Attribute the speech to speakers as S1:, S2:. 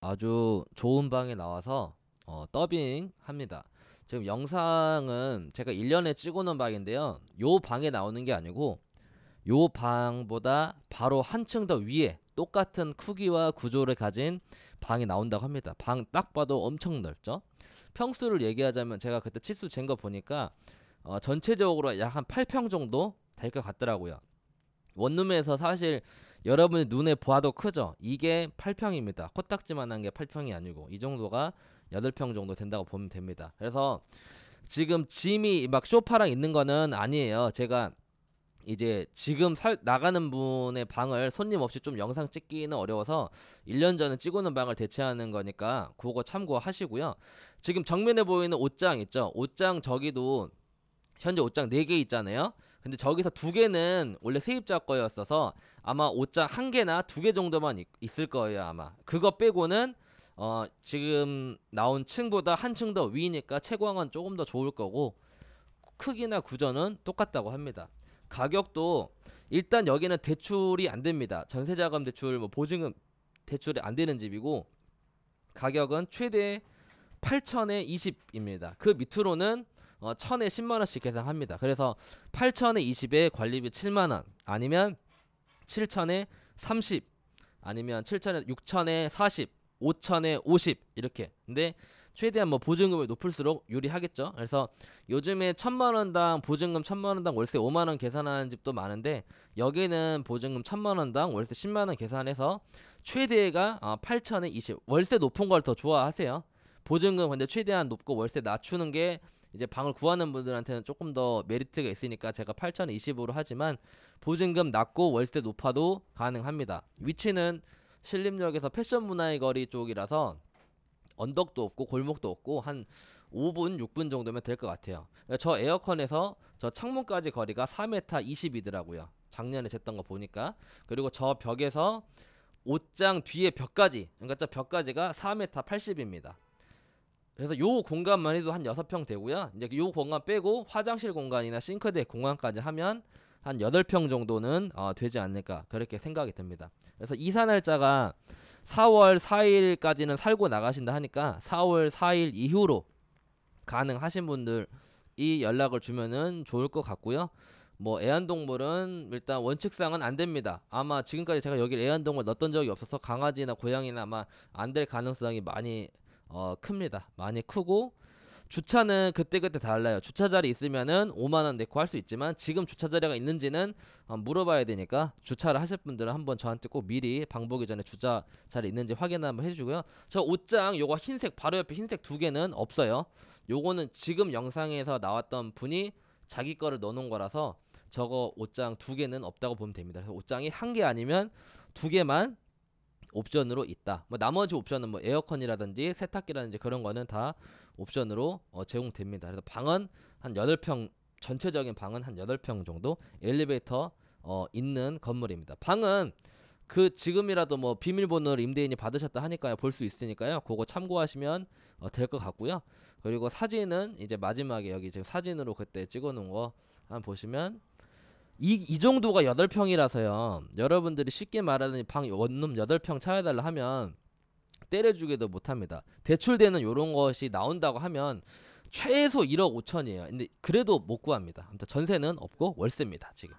S1: 아주 좋은 방에 나와서 어, 더빙 합니다. 지금 영상은 제가 1년에 찍어놓은 방인데요. 요 방에 나오는 게 아니고 요 방보다 바로 한층 더 위에 똑같은 크기와 구조를 가진 방이 나온다고 합니다. 방 딱 봐도 엄청 넓죠. 평수를 얘기하자면 제가 그때 치수 잰 거 보니까 어, 전체적으로 약 한 8평 정도 될 것 같더라고요. 원룸에서 사실 여러분의 눈에 보아도 크죠. 이게 8평입니다. 코딱지만한 게 8평이 아니고 이 정도가 8평 정도 된다고 보면 됩니다. 그래서 지금 짐이 막 쇼파랑 있는 거는 아니에요. 제가 이제 지금 살 나가는 분의 방을 손님 없이 좀 영상 찍기는 어려워서 1년 전에 찍어놓은 방을 대체하는 거니까 그거 참고하시고요. 지금 정면에 보이는 옷장 있죠. 옷장 저기도 현재 옷장 4개 있잖아요. 근데 저기서 두 개는 원래 세입자 거였어서 아마 오자 한 개나 두 개 정도만 있, 있을 거예요 아마. 그거 빼고는 어 지금 나온 층보다 한 층 더 위니까 채광은 조금 더 좋을 거고 크기나 구조는 똑같다고 합니다. 가격도 일단 여기는 대출이 안 됩니다. 전세자금 대출 뭐 보증금 대출이 안 되는 집이고 가격은 최대 8 0 20입니다. 그 밑으로는 어, 1000에 10만원씩 계산합니다. 그래서 8,000에 20에 관리비 7만원 아니면 7,000에 30 아니면 7,000에 6,000에 40 5,000에 50 이렇게 근데 최대한 뭐 보증금이 높을수록 유리하겠죠. 그래서 요즘에 천만 원당 보증금 천만 원당 월세 5만 원 계산하는 집도 많은데 여기는 보증금 천만 원당 월세 10만 원 계산해서 최대가 8천에 어, 20 월세 높은 걸 더 좋아하세요. 보증금 근데 최대한 높고 월세 낮추는 게 이제 방을 구하는 분들한테는 조금 더 메리트가 있으니까 제가 8,020으로 하지만 보증금 낮고 월세 높아도 가능합니다. 위치는 신림역에서 패션 문화의 거리 쪽이라서 언덕도 없고 골목도 없고 한 5분, 6분 정도면 될 것 같아요. 그러니까 저 에어컨에서 저 창문까지 거리가 4m 20이더라고요. 작년에 쟀던 거 보니까. 그리고 저 벽에서 옷장 뒤에 벽까지, 그러니까 저 벽까지가 4m 80입니다. 그래서 요 공간만 해도 한 여섯 평 되고요. 이제 요 공간 빼고 화장실 공간이나 싱크대 공간까지 하면 한 여덟 평 정도는 어, 되지 않을까 그렇게 생각이 듭니다. 그래서 이사 날짜가 4월 4일까지는 살고 나가신다 하니까 4월 4일 이후로 가능하신 분들 이 연락을 주면은 좋을 것 같고요. 뭐 애완동물은 일단 원칙상은 안 됩니다. 아마 지금까지 제가 여기 애완동물 넣었던 적이 없어서 강아지나 고양이나 아마 안 될 가능성이 많이 어, 큽니다. 많이 크고 주차는 그때그때 달라요. 주차 자리 있으면은 5만 원 내고 할 수 있지만 지금 주차 자리가 있는지는 어, 물어봐야 되니까 주차를 하실 분들은 한번 저한테 꼭 미리 방보기 전에 주차 자리 있는지 확인 한번 해주고요. 저 옷장 요거 흰색 바로 옆에 흰색 두 개는 없어요. 요거는 지금 영상에서 나왔던 분이 자기 거를 넣어놓은 거라서 저거 옷장 두 개는 없다고 보면 됩니다. 그래서 옷장이 한 개 아니면 두 개만 옵션으로 있다. 뭐 나머지 옵션은 뭐 에어컨이라든지 세탁기라든지 그런 거는 다 옵션으로 어 제공됩니다. 그래서 방은 한 8평 전체적인 방은 한 8평 정도 엘리베이터 어 있는 건물입니다. 방은 그 지금이라도 뭐 비밀번호를 임대인이 받으셨다 하니까요. 볼 수 있으니까요. 그거 참고하시면 어 될것 같고요. 그리고 사진은 이제 마지막에 여기 지금 사진으로 그때 찍어 놓은 거한 보시면 이, 이 정도가 8평이라서요. 여러분들이 쉽게 말하는 방 원룸 8평 차여달라 하면 때려주기도 못합니다. 대출되는 이런 것이 나온다고 하면 최소 1억 5천이에요. 근데 그래도 못 구합니다. 아무튼 전세는 없고 월세입니다. 지금.